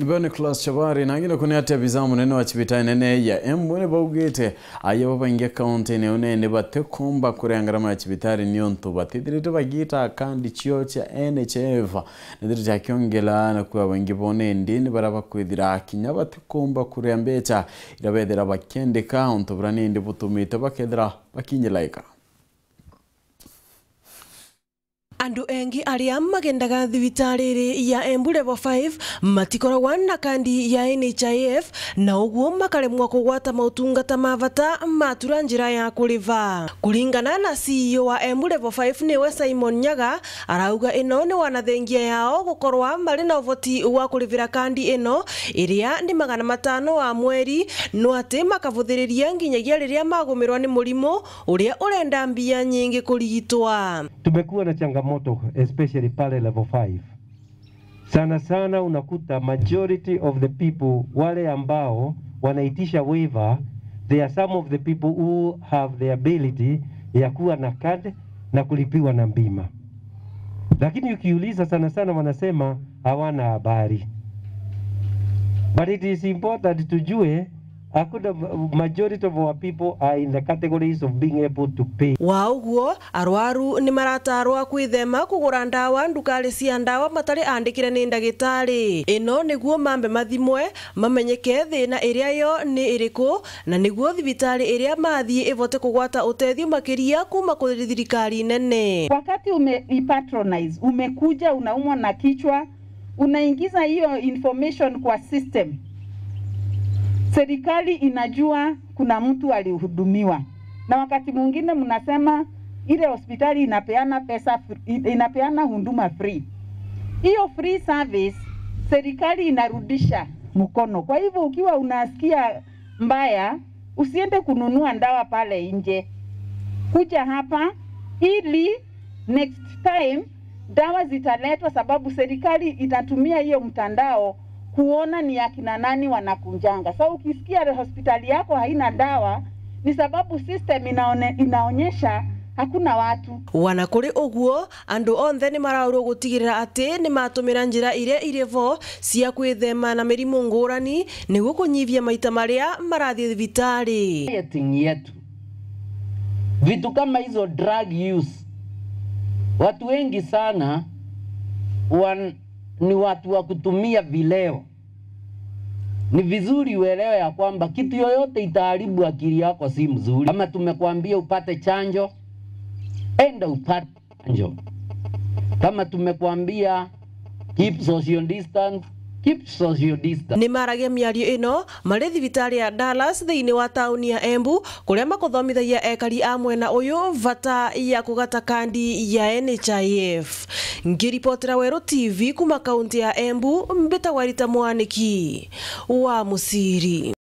ibe nicolas chabari nangine kuniatia bizamu nene nene wachibitaine neya embwene baugite aye babainge kaunti neu nene batekomba kurengerama ya chibitari niyo ntu batithirite bagita akandi chio cha nhf nithiri kyakiongela nakuya baingi bone ndini bara bakwithira akinya batikomba kuria mbecha ira bethira bakendeka untu bura nindi butumite bakethira bakinyelaika andu engi aria magendaga rä ya Embulevo 5 matikoragwa na kandi ya NHIF na uguo makaremwa kugwata mautungata ma bata matura njira ya kuriva kuringana na CEO wa Embulevo 5 niwe Simon Nyaga arauga ino ni wanathengia yao gukorwa marä na uvoti wa kurivira kandi rä a ni magana matano wa mweri no rä ria nginyagia nä må rimå å rä a å nyingi mbia nyingä na changamoto changamoto especially pale level 5. Sana sana unakuta majority of the people wale ambao wanaitisha waiver, they are some of the people who have the ability ya kuwa na card na kulipiwa na bima, lakini ukiuliza sana sana wanasema hawana habari, but it is important tujue majority of our people are in the categories of being able to pay wa uguo arwaru ni maratarwa kwithema kugura ndawa ndukari cia ndawa matari andikire ni ndagitari ino niguo mambe mathimwe mamenyeke thina iria yo ni iriku na niguo thibitari iria mathii ivote kugwata utethio makiria kuma kuri thirikari nene wakati ume patronize umekuja unaumwa na kichwa unaingiza hiyo information kwa system Serikali inajua kuna mtu alihudumiwa, na wakati mwingine mnasema ile hospitali inapeana pesa, inapeana huduma free. Hiyo free service serikali inarudisha mkono. Kwa hivyo ukiwa unasikia mbaya, usiende kununua dawa pale nje, kuja hapa ili next time dawa zitaletwa, sababu serikali itatumia hiyo mtandao kuona ni akina nani wanakunjanga. Sa so, ukisikia hospitali yako haina dawa ni sababu system inaone, inaonyesha hakuna watu wana kuri uguo andu onthe ni maraurwo gutigirira ati ni matumira njira ire iri vo cia kwithema na mirimu ngurani niguo kunyivia maita maria marathie thibitari yetu vitu kama hizo drug use watu wengi sana wan ni watu wa kutumia vileo. Ni vizuri uelewe ya kwamba kitu yoyote itaharibu akili yako si mzuri. Kama tumekwambia upate chanjo, enda upate chanjo. Kama tumekwambia keep social distance, nä maragia mä ario ä no marä thibitarä ya dallas thä inä wa taåni ya embu kå rä a makåthomithagia ekari a mwena å yå bata ya kå gata kandi ya nhif ngä ribotera werå tv kuma kauntä ya embu mbä tagwarita mwanä ki wa må ciri